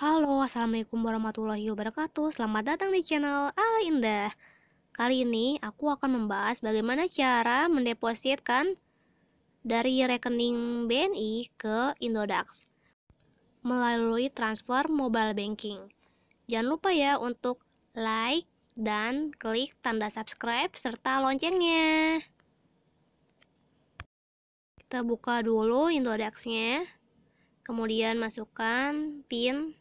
Halo, Assalamualaikum warahmatullahi wabarakatuh Selamat datang di channel Al Indah Kali ini aku akan membahas bagaimana cara mendepositkan dari rekening BNI ke Indodax melalui transfer mobile banking. Jangan lupa ya untuk like dan klik tanda subscribe serta loncengnya. Kita buka dulu Indodax-nya. Kemudian masukkan PIN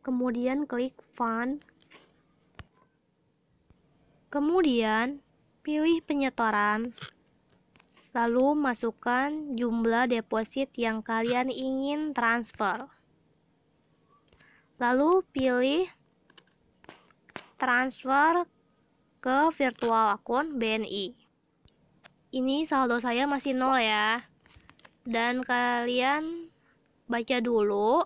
kemudian klik fund kemudian pilih penyetoran, lalu masukkan jumlah deposit yang kalian ingin transfer. Lalu pilih transfer ke virtual akun BNI. Ini saldo saya masih nol ya. Dan kalian baca dulu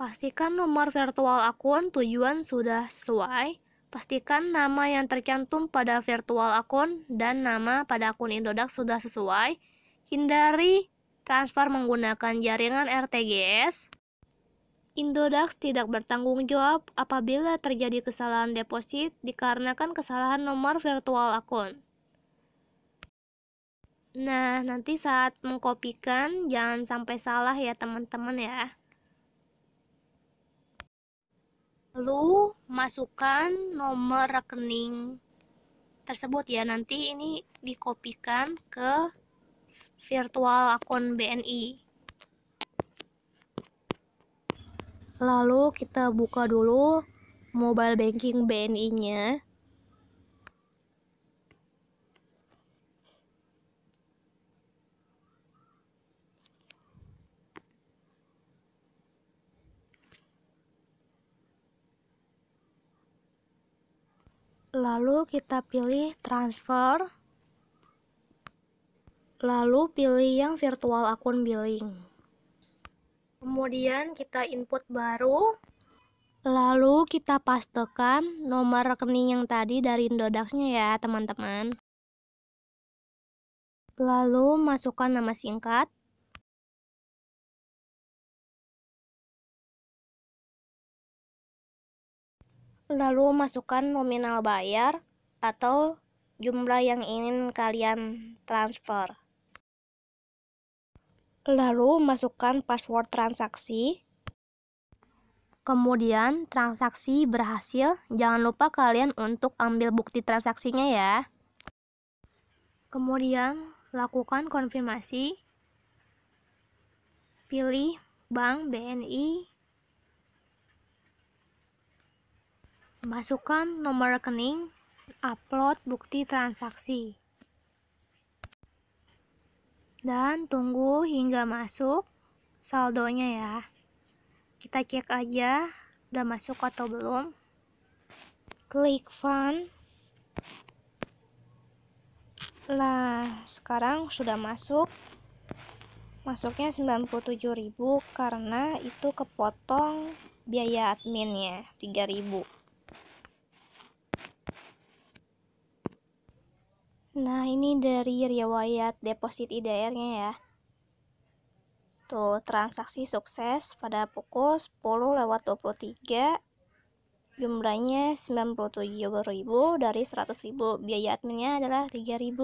Pastikan nomor virtual akun tujuan sudah sesuai. Pastikan nama yang tercantum pada virtual akun dan nama pada akun Indodax sudah sesuai. Hindari transfer menggunakan jaringan RTGS. Indodax tidak bertanggung jawab apabila terjadi kesalahan deposit dikarenakan kesalahan nomor virtual akun. Nah, nanti saat mengkopikan jangan sampai salah ya teman-teman ya lalu masukkan nomor rekening tersebut ya nanti ini dikopikan ke virtual akun BNI lalu kita buka dulu mobile banking BNI-nya Lalu kita pilih transfer. Lalu pilih yang virtual akun billing. Kemudian kita input baru. Lalu kita pastekan nomor rekening yang tadi dari Indodax-nya ya, teman-teman. Lalu masukkan nama singkat. lalu masukkan nominal bayar atau jumlah yang ingin kalian transfer. Lalu masukkan password transaksi. Kemudian transaksi berhasil, jangan lupa kalian untuk ambil bukti transaksinya ya. Kemudian lakukan konfirmasi. Pilih bank BNI Masukkan nomor rekening, upload bukti transaksi. Dan tunggu hingga masuk saldonya ya. Kita cek aja udah masuk atau belum. Klik fun. Nah, sekarang sudah masuk. Masuknya 97.000 karena itu kepotong biaya adminnya 3000 Nah, ini dari riwayat deposit IDR-nya ya. Tuh, transaksi sukses pada pukul 10 lewat 23 jumlahnya 97.000 dari 100.000 biaya adminnya adalah 3.000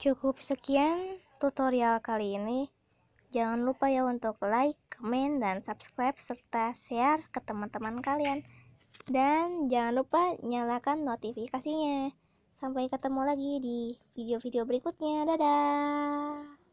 cukup sekian tutorial kali ini jangan lupa ya untuk like, comment, dan subscribe serta share ke teman-teman kalian dan jangan lupa nyalakan notifikasinya. Sampai ketemu lagi di video-video berikutnya. Dadah.